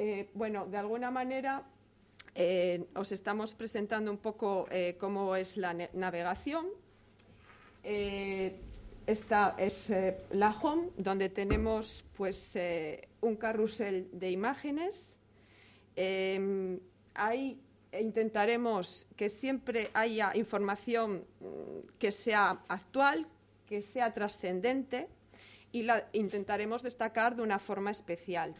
Eh, bueno, de alguna manera eh, os estamos presentando un poco eh, cómo es la navegación. esta es la home, donde tenemos pues, un carrusel de imágenes. ahí intentaremos que siempre haya información mm, que sea actual, que sea trascendente y la intentaremos destacar de una forma especial.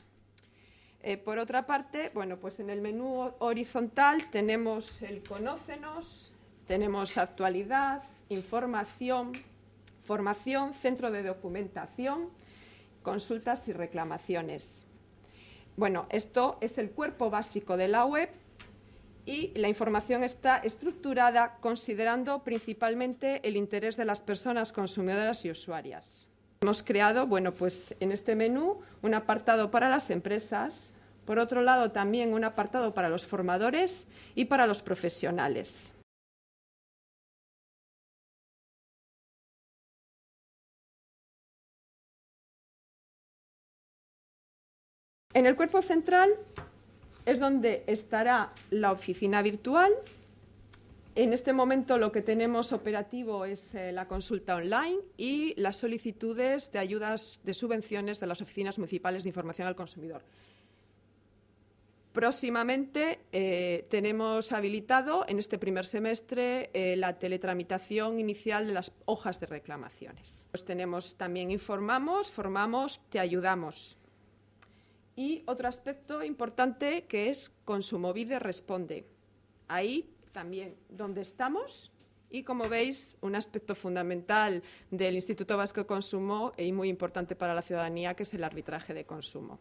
Eh, por otra parte, pues en el menú horizontal tenemos el conócenos, tenemos actualidad, información, formación, centro de documentación, consultas y reclamaciones. Bueno, esto es el cuerpo básico de la web y la información está estructurada considerando principalmente el interés de las personas consumidoras y usuarias. Hemos creado, bueno, pues en este menú un apartado para las empresas, por otro lado también un apartado para los formadores y para los profesionales. En el cuerpo central es donde estará la oficina virtual en este momento lo que tenemos operativo es eh, la consulta online y las solicitudes de ayudas de subvenciones de las oficinas municipales de información al consumidor. Próximamente eh, tenemos habilitado en este primer semestre eh, la teletramitación inicial de las hojas de reclamaciones. Pues tenemos también informamos, formamos, te ayudamos. Y otro aspecto importante que es Consumovide responde. Ahí también dónde estamos y, como veis, un aspecto fundamental del Instituto Vasco de Consumo y muy importante para la ciudadanía, que es el arbitraje de consumo.